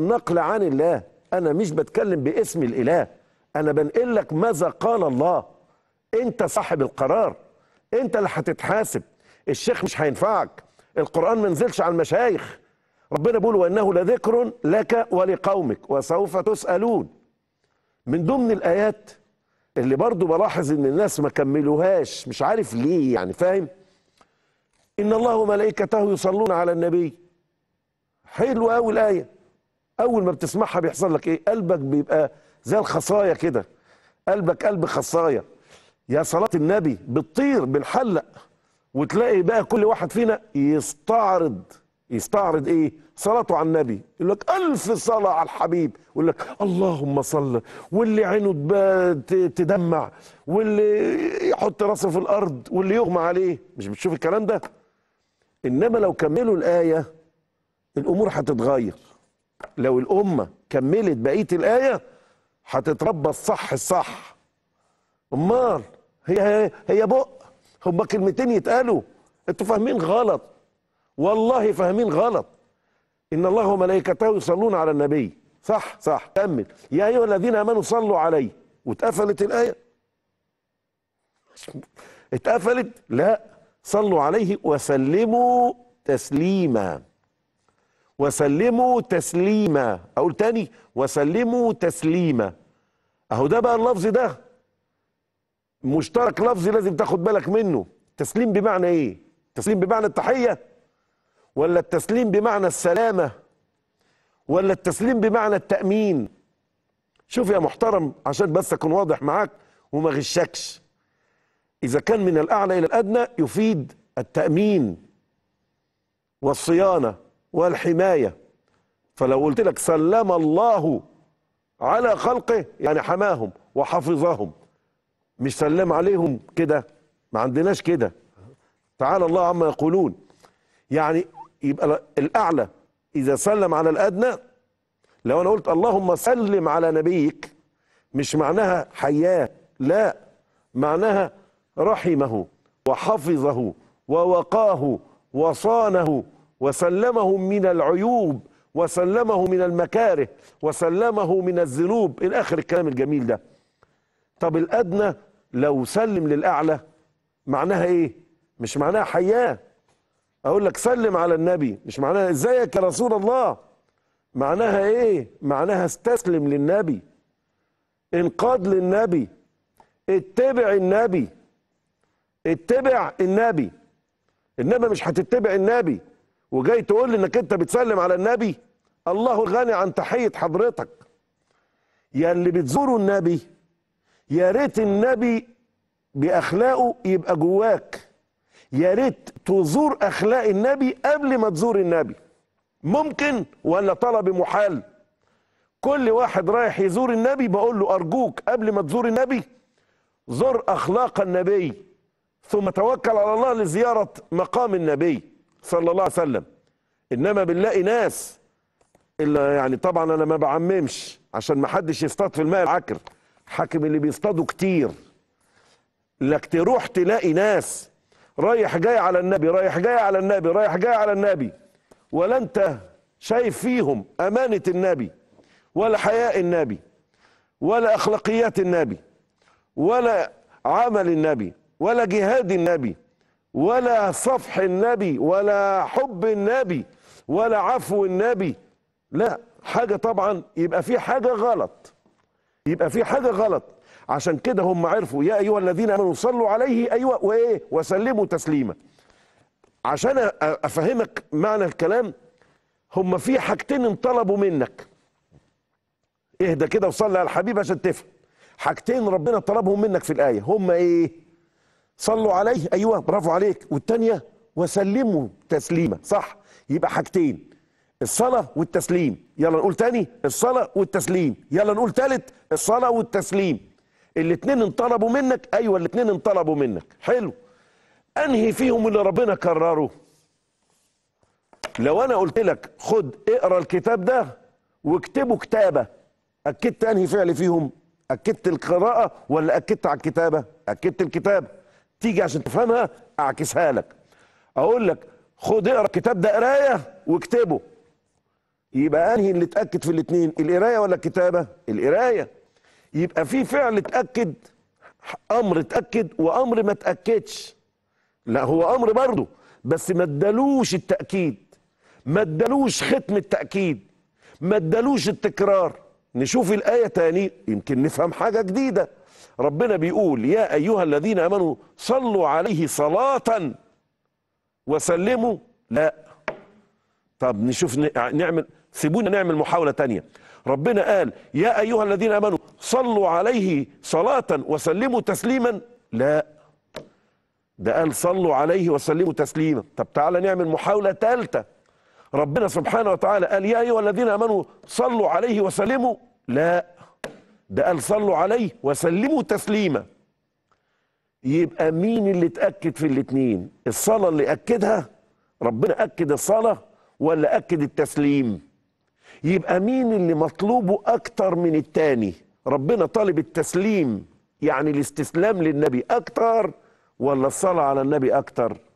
النقل عن الله أنا مش بتكلم باسم الإله أنا بنقل لك ماذا قال الله أنت صاحب القرار أنت اللي هتتحاسب الشيخ مش هينفعك القرآن ما نزلش على المشايخ ربنا بيقول وإنه لذكر لك ولقومك وسوف تسألون من ضمن الآيات اللي برضو بلاحظ إن الناس ما كملوهاش مش عارف ليه يعني فاهم إن الله وملائكته يصلون على النبي حلوة قوي الآية اول ما بتسمعها بيحصل لك ايه قلبك بيبقى زي الخصايا كده قلبك قلب خصايا يا صلاه النبي بتطير بنحلق وتلاقي بقى كل واحد فينا يستعرض يستعرض ايه صلاته على النبي يقول لك الف صلاه على الحبيب يقول لك اللهم صل واللي عينه تدمع واللي يحط راسه في الارض واللي يغمى عليه مش بتشوف الكلام ده انما لو كملوا الايه الامور هتتغير لو الأمة كملت بقية الآية هتتربى الصح الصح أمال هي هي, هي بق هما كلمتين يتقالوا أنتوا فاهمين غلط والله فاهمين غلط إن الله وملائكته يصلون على النبي صح صح كمل يا أيها الذين آمنوا صلوا عليه واتقفلت الآية اتقفلت لا صلوا عليه وسلموا تسليما وسلموا تسليما اقول تاني وسلموا تسليما اهو ده بقى اللفظ ده مشترك لفظي لازم تاخد بالك منه تسليم بمعنى ايه تسليم بمعنى التحيه ولا التسليم بمعنى السلامه ولا التسليم بمعنى التامين شوف يا محترم عشان بس اكون واضح معاك وما غشكش اذا كان من الاعلى الى الادنى يفيد التامين والصيانه والحماية فلو قلت لك سلم الله على خلقه يعني حماهم وحفظهم مش سلم عليهم كده ما عندناش كده تعالى الله عما يقولون يعني يبقى الأعلى إذا سلم على الأدنى لو أنا قلت اللهم سلم على نبيك مش معناها حياه لا معناها رحمه وحفظه ووقاه وصانه وسلمه من العيوب وسلمه من المكاره وسلمه من الذنوب إلى آخر الكلام الجميل ده طب الأدنى لو سلم للأعلى معناها إيه؟ مش معناها حياه اقول لك سلم على النبي مش معناها ازيك يا رسول الله معناها ايه معناها استسلم للنبي انقاد للنبي اتبع النبي اتبع النبي انما مش هتتبع النبي وجاي تقول لي انك انت بتسلم على النبي الله غني عن تحيه حضرتك يا اللي بتزوروا النبي يا ريت النبي باخلاقه يبقى جواك يا ريت تزور اخلاق النبي قبل ما تزور النبي ممكن ولا طلب محال كل واحد رايح يزور النبي بقول له ارجوك قبل ما تزور النبي زر اخلاق النبي ثم توكل على الله لزياره مقام النبي صلى الله عليه وسلم انما بنلاقي ناس اللي يعني طبعا انا ما بعممش عشان ما حدش يصطاد في الماء العكر حاكم اللي بيصطادوا كتير لك تروح تلاقي ناس رايح جاي على النبي رايح جاي على النبي رايح جاي على النبي ولا انت شايف فيهم امانه النبي ولا حياء النبي ولا اخلاقيات النبي ولا عمل النبي ولا جهاد النبي ولا صفح النبي ولا حب النبي ولا عفو النبي لا حاجة طبعا يبقى في حاجة غلط يبقى في حاجة غلط عشان كده هم عرفوا يا أيها الذين آمنوا صلوا عليه أيوة وإيه وسلموا تسليما عشان أفهمك معنى الكلام هم في حاجتين انطلبوا منك اهدى كده وصلي على الحبيب عشان تفهم حاجتين ربنا طلبهم منك في الآية هم إيه صلوا عليه ايوه برافو عليك والثانيه وسلموا تسليمه صح يبقى حاجتين الصلاه والتسليم يلا نقول تاني الصلاه والتسليم يلا نقول تالت الصلاه والتسليم الاثنين انطلبوا منك ايوه الاثنين انطلبوا منك حلو انهي فيهم اللي ربنا كرره لو انا قلت لك خد اقرا الكتاب ده واكتبه كتابه اكدت انهي فعل فيهم اكدت القراءه ولا اكدت على الكتابه اكدت الكتابه تيجي عشان تفهمها اعكسها لك اقول لك خد اقرا الكتاب ده قرايه واكتبه يبقى انهي اللي اتاكد في الاثنين القرايه ولا الكتابه القرايه يبقى في فعل اتاكد امر اتاكد وامر ما اتاكدش لا هو امر برضه بس ما ادالوش التاكيد ما ادالوش ختم التاكيد ما ادالوش التكرار نشوف الايه تاني يمكن نفهم حاجه جديده ربنا بيقول يا أيها الذين أمنوا صلوا عليه صلاة وسلموا لا طب نشوف نعمل سيبونا نعمل محاولة تانية ربنا قال يا أيها الذين أمنوا صلوا عليه صلاة وسلموا تسليما لا ده قال صلوا عليه وسلموا تسليما طب تعالى نعمل محاولة ثالثة ربنا سبحانه وتعالى قال يا أيها الذين أمنوا صلوا عليه وسلموا لا ده قال صلوا عليه وسلموا تسليما يبقى مين اللي اتأكد في الاتنين الصلاة اللي أكدها ربنا أكد الصلاة ولا أكد التسليم يبقى مين اللي مطلوبه أكتر من التاني ربنا طالب التسليم يعني الاستسلام للنبي أكتر ولا الصلاة على النبي أكتر